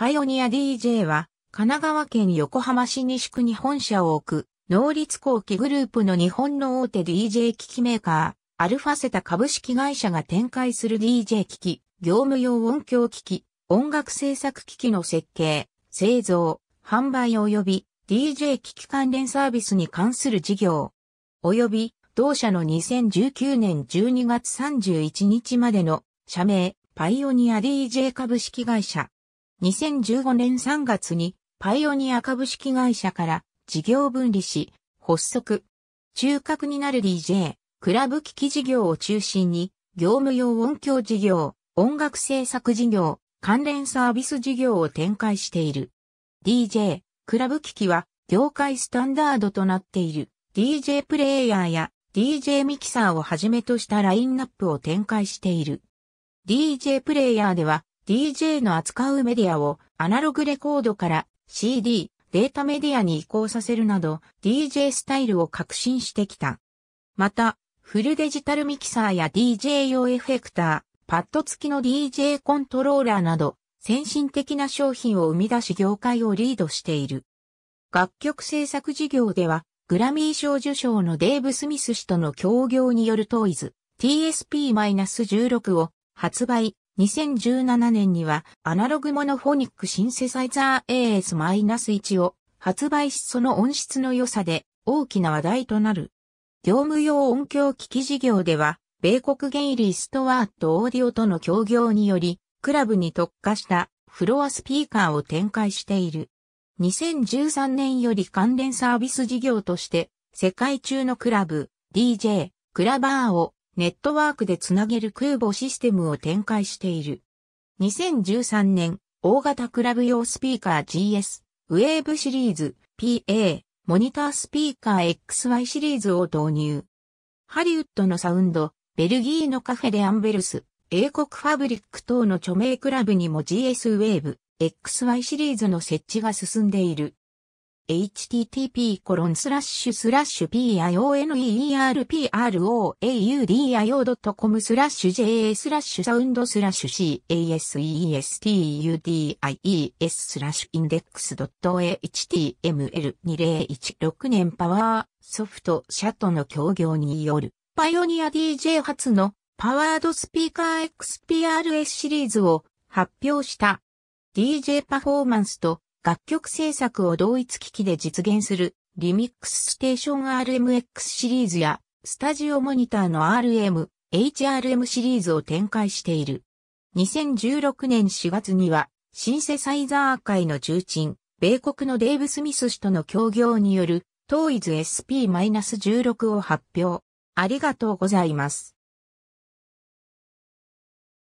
パイオニア DJ は、神奈川県横浜市西区に本社を置く、能率後期グループの日本の大手 DJ 機器メーカー、アルファセタ株式会社が展開する DJ 機器、業務用音響機器、音楽制作機器の設計、製造、販売及び DJ 機器関連サービスに関する事業、及び同社の2019年12月31日までの社名、パイオニア DJ 株式会社、2015年3月にパイオニア株式会社から事業分離し、発足。中核になる DJ、クラブ機器事業を中心に、業務用音響事業、音楽制作事業、関連サービス事業を展開している。DJ、クラブ機器は、業界スタンダードとなっている DJ プレイヤーや DJ ミキサーをはじめとしたラインナップを展開している。DJ プレイヤーでは、DJ の扱うメディアをアナログレコードから CD、データメディアに移行させるなど DJ スタイルを革新してきた。また、フルデジタルミキサーや DJ 用エフェクター、パッド付きの DJ コントローラーなど先進的な商品を生み出し業界をリードしている。楽曲制作事業ではグラミー賞受賞のデーブ・スミス氏との協業によるトイズ TSP-16 を発売、2017年にはアナログモノフォニックシンセサイザー AS-1 を発売しその音質の良さで大きな話題となる。業務用音響機器事業では、米国ゲイリー・ストワート・オーディオとの協業により、クラブに特化したフロアスピーカーを展開している。2013年より関連サービス事業として、世界中のクラブ、DJ、クラバーをネットワークでつなげる空母システムを展開している。2013年、大型クラブ用スピーカー GS、ウェーブシリーズ、PA、モニタースピーカー XY シリーズを導入。ハリウッドのサウンド、ベルギーのカフェでアンベルス、英国ファブリック等の著名クラブにも GS ウェーブ、XY シリーズの設置が進んでいる。http://pioneerpro.com スラッシュ ja スラッシュサウンドスラッシュ casestudies スラッシュインデックス .html2016 年パワーソフト社との協業によるパイオニア DJ 初のパワードスピーカー XPRS シリーズを発表した DJ パフォーマンスと楽曲制作を同一機器で実現するリミックスステーション RMX シリーズやスタジオモニターの RM、HRM シリーズを展開している。2016年4月にはシンセサイザー界の重鎮、米国のデイブ・スミス氏との協業によるトーイズ SP-16 を発表。ありがとうございます。